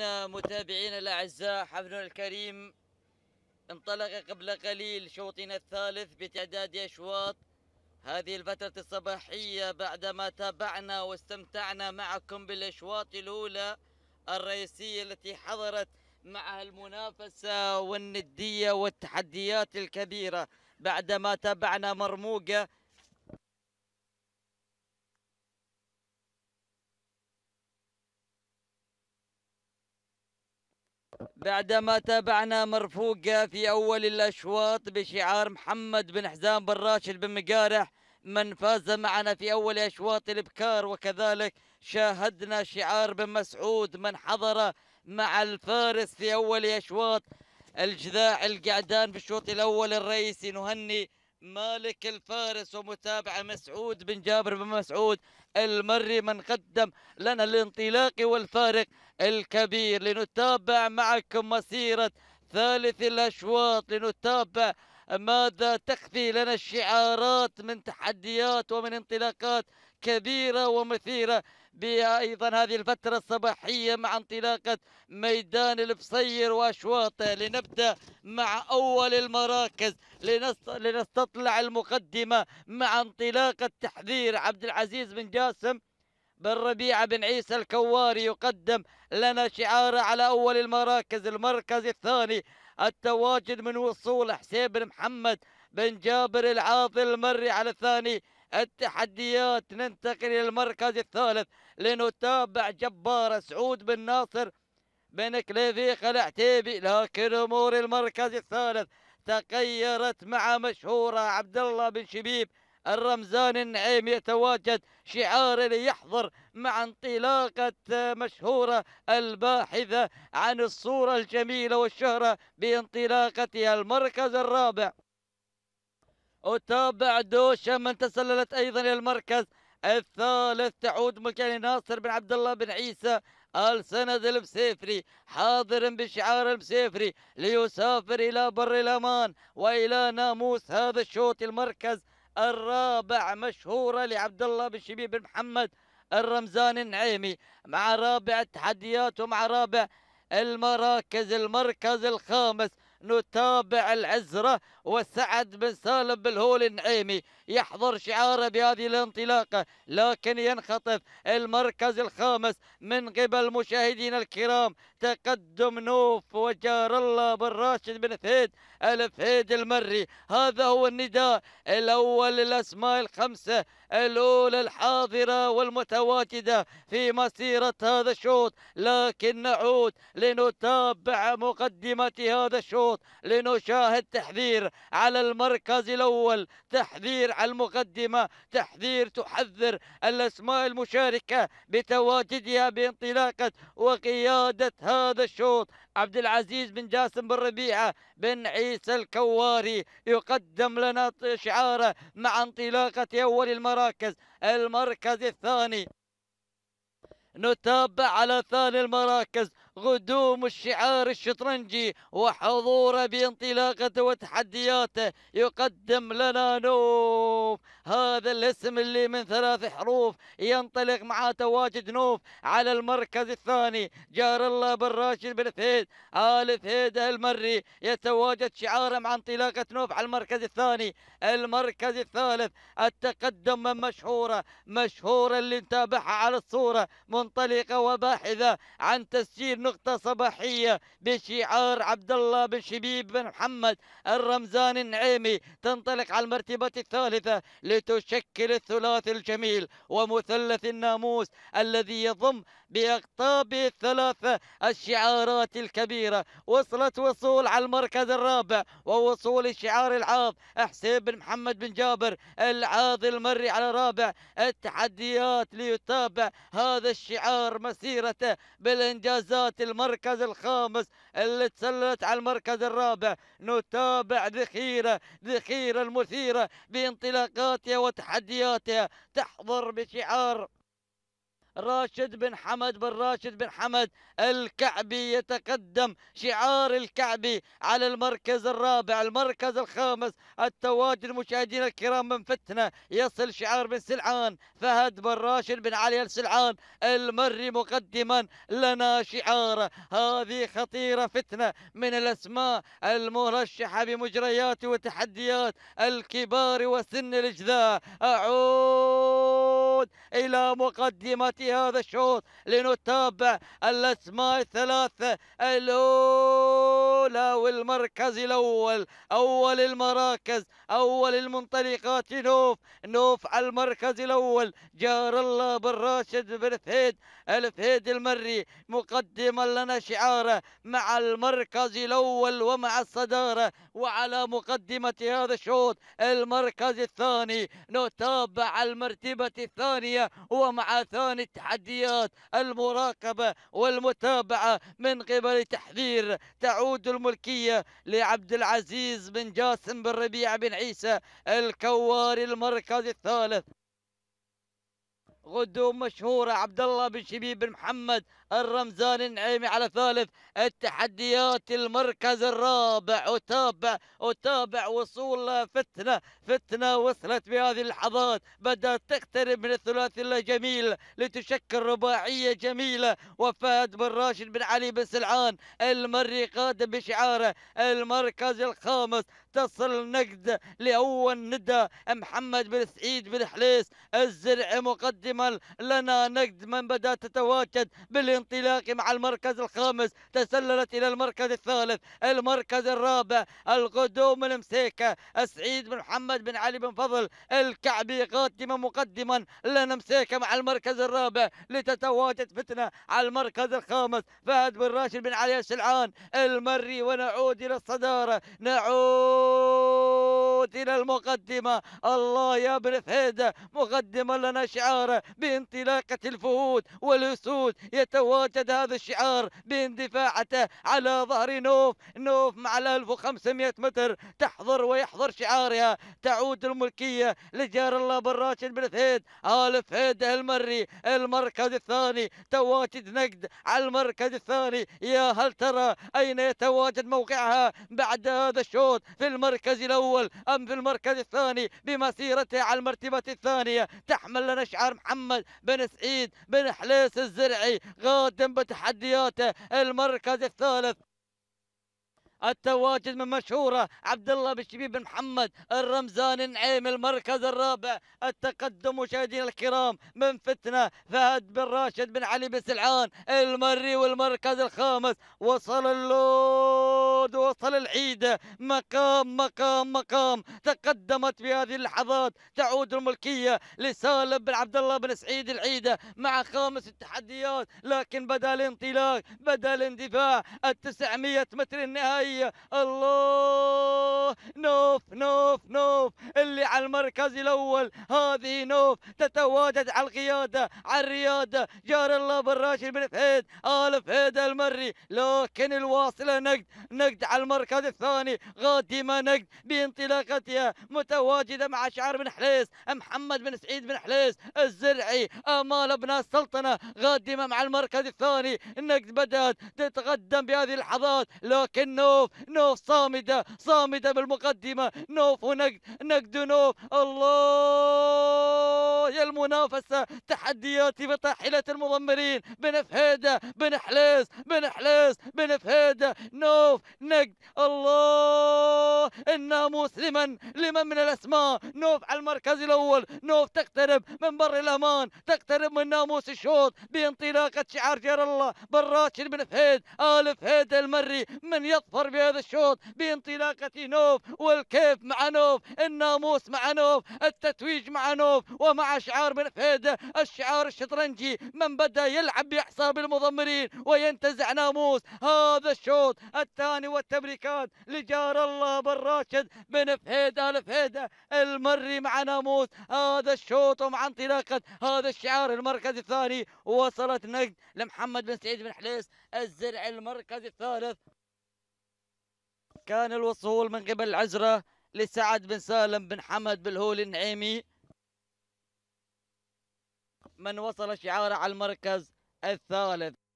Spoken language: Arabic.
اخواننا متابعينا الاعزاء حفلنا الكريم انطلق قبل قليل شوطنا الثالث بتعداد اشواط هذه الفترة الصباحية بعدما تابعنا واستمتعنا معكم بالاشواط الاولى الرئيسية التي حضرت معها المنافسة والندية والتحديات الكبيرة بعدما تابعنا مرموقة بعدما تابعنا مرفوقة في أول الأشواط بشعار محمد بن حزام بن راشد بن مقارح من فاز معنا في أول أشواط الإبكار وكذلك شاهدنا شعار بن مسعود من حضر مع الفارس في أول أشواط الجذاع القعدان في الشوط الأول الرئيسي نهني مالك الفارس ومتابعة مسعود بن جابر بن مسعود المري من قدم لنا الانطلاق والفارق الكبير لنتابع معكم مسيرة ثالث الأشواط لنتابع ماذا تخفي لنا الشعارات من تحديات ومن انطلاقات كبيرة ومثيرة بأيضا هذه الفترة الصباحية مع انطلاقة ميدان البصير وأشواطه لنبدأ مع أول المراكز لنستطلع المقدمة مع انطلاقة تحذير عبد العزيز بن جاسم بن ربيعة بن عيسى الكواري يقدم لنا شعاره على أول المراكز المركز الثاني التواجد من وصول حسين بن محمد بن جابر العاطل المري على الثاني التحديات ننتقل إلى المركز الثالث لنتابع جبار سعود بن ناصر بن كليفيق العتيبي لكن أمور المركز الثالث تغيرت مع مشهورة عبد الله بن شبيب الرمزان النعيم يتواجد شعار ليحضر مع انطلاقة مشهورة الباحثة عن الصورة الجميلة والشهرة بانطلاقتها المركز الرابع وتابع دوشة من تسللت أيضا إلى المركز الثالث تعود مكان ناصر بن عبد الله بن عيسى السند المسيفري حاضر بشعار المسيفري ليسافر إلى بر الأمان وإلى ناموس هذا الشوط المركز الرابع مشهورة لعبد الله بن شبيب بن محمد الرمزان النعيمي مع رابع التحديات ومع رابع المراكز المركز الخامس نتابع العزرة وسعد بن سالم بالهول النعيمي يحضر شعاره بهذه الانطلاقة لكن ينخطف المركز الخامس من قبل مشاهدينا الكرام تقدم نوف وجار الله بن راشد بن فهيد الفهيد المري هذا هو النداء الأول للأسماء الخمسة الأولى الحاضرة والمتواجدة في مسيرة هذا الشوط لكن نعود لنتابع مقدمة هذا الشوط لنشاهد تحذير على المركز الأول تحذير المقدمة تحذير تحذر الأسماء المشاركة بتواجدها بانطلاقة وقيادة هذا الشوط عبد العزيز بن جاسم بن ربيعة بن عيسى الكواري يقدم لنا شعاره مع انطلاقة أول المراكز المركز الثاني نتابع على ثاني المراكز غدوم الشعار الشطرنجي وحضوره بانطلاقته وتحدياته يقدم لنا نوف هذا الاسم اللي من ثلاث حروف ينطلق مع تواجد نوف على المركز الثاني جار الله بن راشد بن فهيد آل فهيد المري يتواجد شعاره مع انطلاقة نوف على المركز الثاني المركز الثالث التقدم من مشهورة مشهورة اللي نتابعها على الصورة منطلقة وباحثة عن تسجيل نوف نقطة صباحية بشعار عبد الله بن شبيب بن محمد الرمزان النعيمي تنطلق على المرتبة الثالثة لتشكل الثلاثي الجميل ومثلث الناموس الذي يضم بأقطاب الثلاثة الشعارات الكبيرة وصلت وصول على المركز الرابع ووصول الشعار العاض حسين بن محمد بن جابر العاض المري على رابع التحديات ليتابع هذا الشعار مسيرته بالإنجازات المركز الخامس اللي تسللت على المركز الرابع نتابع ذخيرة ذخيرة المثيرة بانطلاقاتها وتحدياتها تحضر بشعار راشد بن حمد بن راشد بن حمد الكعبي يتقدم شعار الكعبي على المركز الرابع المركز الخامس التواجد مشاهدينا الكرام من فتنة يصل شعار بن سلعان فهد بن راشد بن علي السلعان المري مقدما لنا شعاره هذه خطيرة فتنة من الأسماء المرشحة بمجريات وتحديات الكبار وسن الإجذاء أعود نعود إلى مقدمة هذا الشوط لنتابع الأسماء الثلاثة الأولى والمركز الأول أول المراكز أول المنطلقات نوف نوف على المركز الأول جار الله بن راشد بن فهيد الفهيد المري مقدما لنا شعاره مع المركز الأول ومع الصدارة وعلى مقدمة هذا الشوط المركز الثاني نتابع المرتبة الثانية الثانية ومع ثاني التحديات المراقبة والمتابعة من قبل تحذير تعود الملكية لعبد العزيز بن جاسم بن ربيع بن عيسى الكواري المركز الثالث غدو مشهورة عبد الله بن شبيب بن محمد الرمزان النعيمي على ثالث التحديات المركز الرابع وتابع وتابع وصول فتنة فتنة وصلت بهذه اللحظات بدأت تقترب من الثلاثي الجميل لتشكل رباعية جميلة وفهد بن راشد بن علي بن سلعان المري قادم بشعاره المركز الخامس تصل نقد لأول ندى محمد بن سعيد بن حليس الزرع مقدما لنا نقد من بدأت تتواجد بال الانطلاق مع المركز الخامس تسللت إلى المركز الثالث المركز الرابع القدوم المسيكة سعيد بن محمد بن علي بن فضل الكعبي قادما مقدما لنا مسيكة مع المركز الرابع لتتواجد فتنة على المركز الخامس فهد بن راشد بن علي الشلعان المري ونعود إلى الصدارة نعود إلى المقدمة الله يا بن فهيدة مقدما لنا شعاره بانطلاقة الفهود والأسود يتواجد وتواجد هذا الشعار باندفاعته على ظهر نوف نوف مع ال 1500 متر تحضر ويحضر شعارها تعود الملكية لجار الله بن راشد بن فهيد آل فهيد المري المركز الثاني تواجد نقد على المركز الثاني يا هل ترى أين يتواجد موقعها بعد هذا الشوط في المركز الأول أم في المركز الثاني بمسيرتها على المرتبة الثانية تحمل لنا شعار محمد بن سعيد بن حليس الزرعي غالب تم تحديات المركز الثالث التواجد من مشهورة عبد الله بن شبيب بن محمد الرمزان النعيم المركز الرابع التقدم مشاهدينا الكرام من فتنة فهد بن راشد بن علي بن سلعان المري والمركز الخامس وصل اللود وصل العيدة مقام مقام مقام تقدمت في هذه اللحظات تعود الملكية لسالم بن عبد الله بن سعيد العيدة مع خامس التحديات لكن بدأ الانطلاق بدأ الاندفاع ال 900 متر النهائي الجمهورية الله نوف نوف نوف اللي على المركز الأول هذه نوف تتواجد على القيادة على الريادة جار الله بن راشد بن فهيد آل فهيد المري لكن الواصلة نقد نقد على المركز الثاني غادمة نقد بانطلاقتها متواجدة مع شعر بن حليس محمد بن سعيد بن حليس الزرعي آمال ابناء السلطنة غادمة مع المركز الثاني نقد بدأت تتقدم بهذه اللحظات لكن نوف نوف نوف صامدة صامدة بالمقدمة نوف ونقد نقد نوف الله يا المنافسة تحديات بطاحلة المضمرين بن فهيدة بن حليس بن حليس بن فهيدة نوف نقد الله الناموس لمن لمن من الأسماء نوف على المركز الأول نوف تقترب من بر الأمان تقترب من ناموس الشوط بانطلاقة شعار جير الله براشد بن فهيد آل فهيد المري من يظفر في هذا الشوط بانطلاقة نوف والكيف مع نوف الناموس مع نوف التتويج مع نوف ومع شعار بن فهد الشعار الشطرنجي من بدأ يلعب بأعصاب المضمرين وينتزع ناموس هذا الشوط الثاني والتبريكات لجار الله بن راشد بن فهيدة آل المري مع ناموس هذا الشوط ومع انطلاقة هذا الشعار المركز الثاني وصلت نقد لمحمد بن سعيد بن حليس الزرع المركز الثالث كان الوصول من قبل العزرة لسعد بن سالم بن حمد بالهول النعيمي من وصل شعاره على المركز الثالث